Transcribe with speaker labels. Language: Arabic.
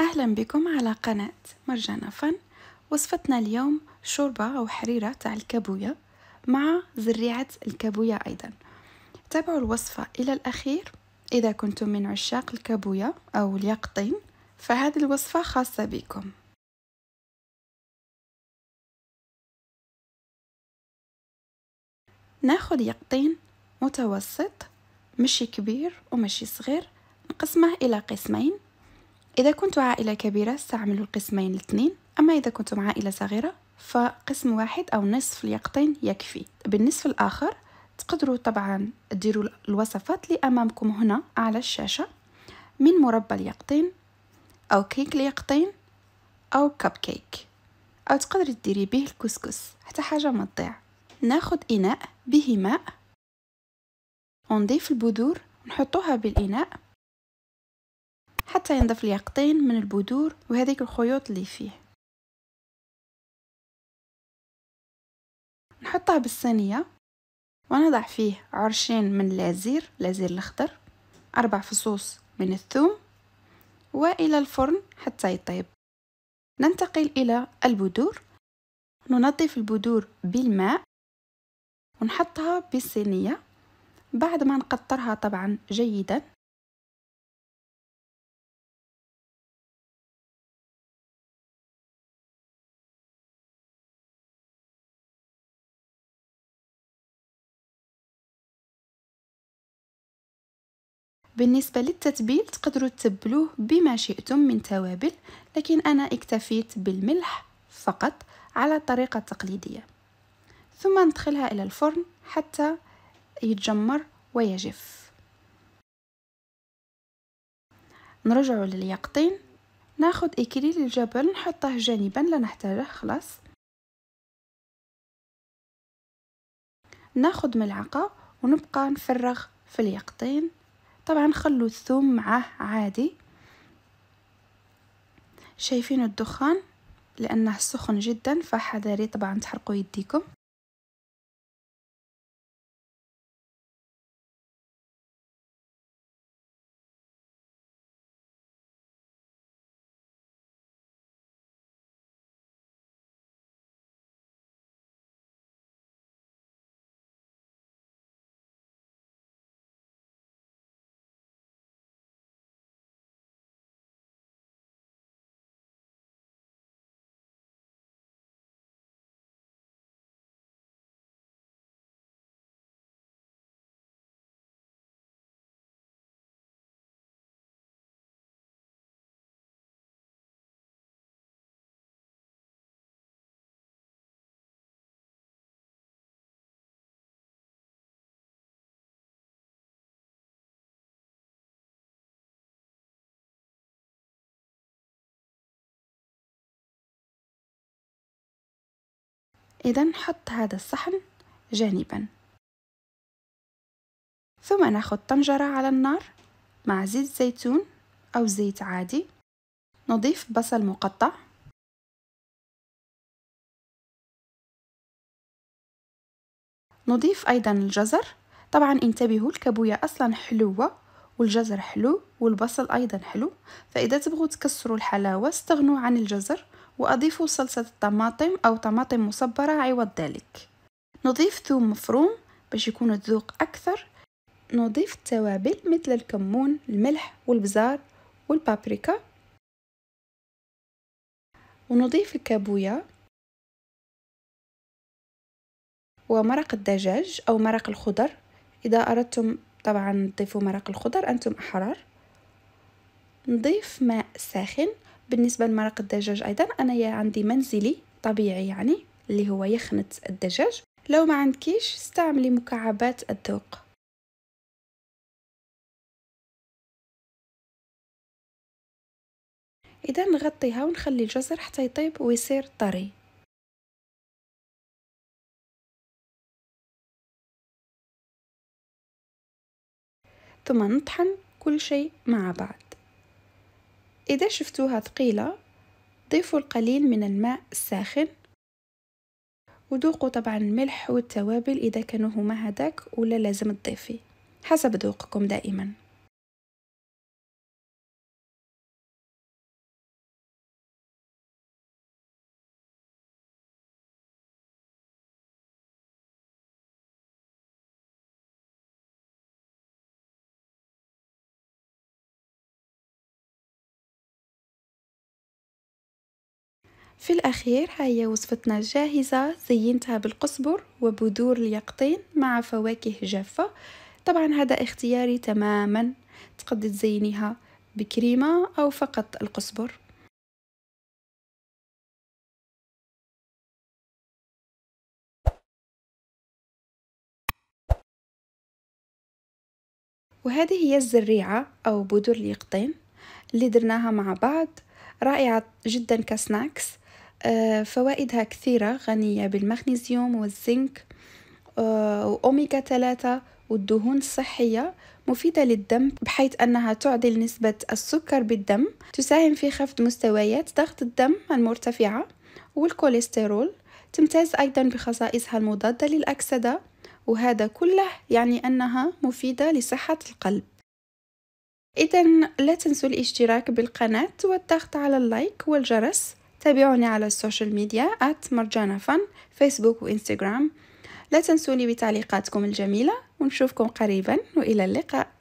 Speaker 1: أهلا بكم على قناة مرجانة فن وصفتنا اليوم
Speaker 2: شوربة أو حريرة تاع الكابويا مع زريعة الكابويا أيضا تابعوا الوصفة إلى الأخير إذا كنتم من عشاق الكابويا أو اليقطين
Speaker 1: فهذه الوصفة خاصة بكم ناخد يقطين
Speaker 2: متوسط مشي كبير ومشي صغير نقسمه إلى قسمين إذا كنت عائلة كبيرة استعملوا القسمين الاثنين أما إذا كنتم عائلة صغيرة فقسم واحد أو نصف اليقطين يكفي بالنصف الآخر تقدروا طبعا ديروا الوصفات اللي أمامكم هنا على الشاشة من مربى اليقطين أو كيك اليقطين أو كب كيك أو تقدري ديري به الكسكس حتى حاجة ما تضيع ناخد إناء به ماء ونضيف البذور نحطوها بالإناء حتى ينضف
Speaker 1: اليقطين من البذور وهذيك الخيوط اللي فيه نحطها بالصينية ونضع فيه عرشين
Speaker 2: من اللازير لازير الاخضر اربع فصوص من الثوم والى الفرن حتى يطيب ننتقل الى البذور ننظف البذور بالماء ونحطها بالصينية
Speaker 1: بعد ما نقطرها طبعا جيدا بالنسبة للتتبيل تقدروا تتبلوه بما
Speaker 2: شئتم من توابل لكن أنا اكتفيت بالملح فقط على الطريقة التقليدية ثم ندخلها إلى الفرن حتى يتجمر ويجف نرجع لليقطين ناخد إكليل الجبل نحطه جانبا لا نحتاجه خلاص ناخد ملعقة ونبقى نفرغ في اليقطين طبعا خلوا الثوم معاه عادي شايفين الدخان لانه سخن جدا فحذاري
Speaker 1: طبعا تحرقوا يديكم إذا حط هذا الصحن جانبا
Speaker 2: ثم ناخذ طنجرة على النار مع زيت زيتون أو زيت عادي
Speaker 1: نضيف بصل مقطع نضيف أيضا الجزر طبعا
Speaker 2: انتبهوا الكابويا أصلا حلوة والجزر حلو والبصل أيضا حلو فإذا تبغوا تكسروا الحلاوة استغنوا عن الجزر وأضيف صلصة الطماطم أو طماطم مصبرة عوض ذلك نضيف ثوم مفروم باش يكون الذوق أكثر نضيف التوابل مثل الكمون الملح والبزار والبابريكا
Speaker 1: ونضيف الكابويا ومرق الدجاج أو مرق الخضر إذا
Speaker 2: أردتم طبعا تضيفوا مرق الخضر أنتم أحرار نضيف ماء ساخن بالنسبة لمرق الدجاج أيضا أنا عندي منزلي طبيعي يعني
Speaker 1: اللي هو يخنت الدجاج لو ما عندكيش استعملي مكعبات الذوق إذا نغطيها ونخلي الجزر حتى يطيب ويصير طري ثم نطحن كل شيء مع بعض
Speaker 2: إذا شفتوها ثقيلة ضيفوا القليل من الماء الساخن وذوقوا طبعا الملح والتوابل إذا كانوا هما هداك ولا لازم تضيفي
Speaker 1: حسب ذوقكم دائما في الأخير ها هي وصفتنا
Speaker 2: جاهزة زينتها بالقصبر وبذور اليقطين مع فواكه جافة طبعا هذا اختياري تماما تقدر تزينيها بكريمة أو فقط
Speaker 1: القصبر وهذه هي الزريعة أو بذور اليقطين اللي درناها
Speaker 2: مع بعض رائعة جدا كسناكس آه، فوائدها كثيرة غنية بالمغنيسيوم والزنك آه، وأوميغا ثلاثة والدهون الصحية مفيدة للدم بحيث أنها تعدل نسبة السكر بالدم تساهم في خفض مستويات ضغط الدم المرتفعة والكوليسترول تمتاز أيضا بخصائصها المضادة للأكسدة وهذا كله يعني أنها مفيدة لصحة القلب إذا لا تنسوا الاشتراك بالقناة والضغط على اللايك والجرس تابعوني على السوشيال ميديا at مرجانة فن فيسبوك وإنستغرام لا تنسوني بتعليقاتكم الجميلة ونشوفكم قريبا
Speaker 1: وإلى اللقاء